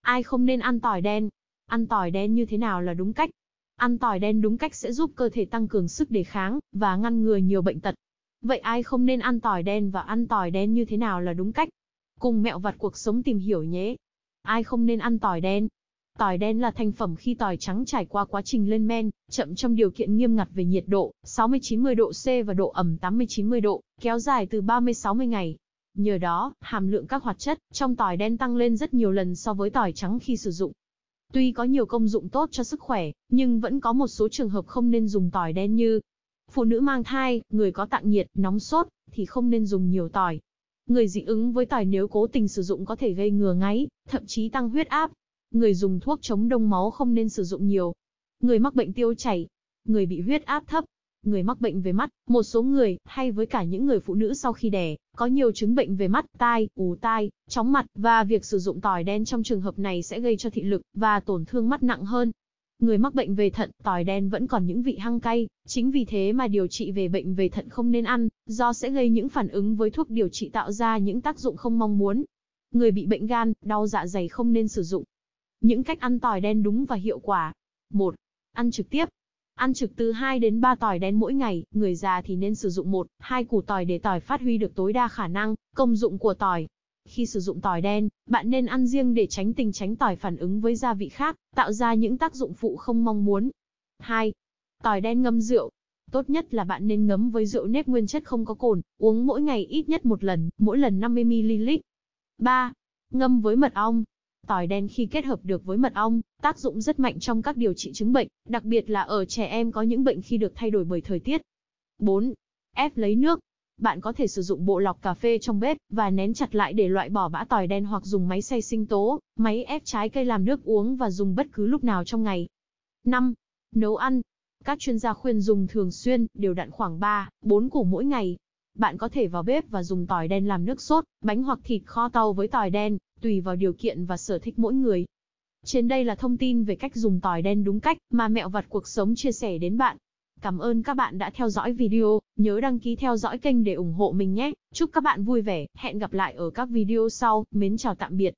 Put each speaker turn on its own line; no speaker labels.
Ai không nên ăn tỏi đen? Ăn tỏi đen như thế nào là đúng cách? Ăn tỏi đen đúng cách sẽ giúp cơ thể tăng cường sức đề kháng và ngăn ngừa nhiều bệnh tật. Vậy ai không nên ăn tỏi đen và ăn tỏi đen như thế nào là đúng cách? Cùng mẹo vặt cuộc sống tìm hiểu nhé. Ai không nên ăn tỏi đen? Tỏi đen là thành phẩm khi tỏi trắng trải qua quá trình lên men, chậm trong điều kiện nghiêm ngặt về nhiệt độ 60-90 độ C và độ ẩm 80-90 độ, kéo dài từ 30-60 ngày, Nhờ đó, hàm lượng các hoạt chất trong tỏi đen tăng lên rất nhiều lần so với tỏi trắng khi sử dụng. Tuy có nhiều công dụng tốt cho sức khỏe, nhưng vẫn có một số trường hợp không nên dùng tỏi đen như phụ nữ mang thai, người có tạng nhiệt, nóng sốt thì không nên dùng nhiều tỏi. Người dị ứng với tỏi nếu cố tình sử dụng có thể gây ngừa ngáy, thậm chí tăng huyết áp. Người dùng thuốc chống đông máu không nên sử dụng nhiều. Người mắc bệnh tiêu chảy, người bị huyết áp thấp người mắc bệnh về mắt, một số người, hay với cả những người phụ nữ sau khi đẻ, có nhiều chứng bệnh về mắt, tai, ù tai, chóng mặt, và việc sử dụng tỏi đen trong trường hợp này sẽ gây cho thị lực và tổn thương mắt nặng hơn. Người mắc bệnh về thận, tỏi đen vẫn còn những vị hăng cay, chính vì thế mà điều trị về bệnh về thận không nên ăn, do sẽ gây những phản ứng với thuốc điều trị tạo ra những tác dụng không mong muốn. Người bị bệnh gan, đau dạ dày không nên sử dụng. Những cách ăn tỏi đen đúng và hiệu quả. 1. Ăn trực tiếp, Ăn trực từ 2 đến 3 tỏi đen mỗi ngày, người già thì nên sử dụng 1, 2 củ tỏi để tỏi phát huy được tối đa khả năng, công dụng của tỏi. Khi sử dụng tỏi đen, bạn nên ăn riêng để tránh tình tránh tỏi phản ứng với gia vị khác, tạo ra những tác dụng phụ không mong muốn. 2. Tỏi đen ngâm rượu. Tốt nhất là bạn nên ngấm với rượu nếp nguyên chất không có cồn, uống mỗi ngày ít nhất một lần, mỗi lần 50ml. 3. Ngâm với mật ong. Tỏi đen khi kết hợp được với mật ong, tác dụng rất mạnh trong các điều trị chứng bệnh, đặc biệt là ở trẻ em có những bệnh khi được thay đổi bởi thời tiết. 4. Ép lấy nước. Bạn có thể sử dụng bộ lọc cà phê trong bếp và nén chặt lại để loại bỏ bã tỏi đen hoặc dùng máy xay sinh tố, máy ép trái cây làm nước uống và dùng bất cứ lúc nào trong ngày. 5. Nấu ăn. Các chuyên gia khuyên dùng thường xuyên, đều đặn khoảng 3, 4 củ mỗi ngày. Bạn có thể vào bếp và dùng tỏi đen làm nước sốt, bánh hoặc thịt kho tàu với tỏi đen, tùy vào điều kiện và sở thích mỗi người. Trên đây là thông tin về cách dùng tỏi đen đúng cách mà mẹo vặt cuộc sống chia sẻ đến bạn. Cảm ơn các bạn đã theo dõi video, nhớ đăng ký theo dõi kênh để ủng hộ mình nhé. Chúc các bạn vui vẻ, hẹn gặp lại ở các video sau, mến chào tạm biệt.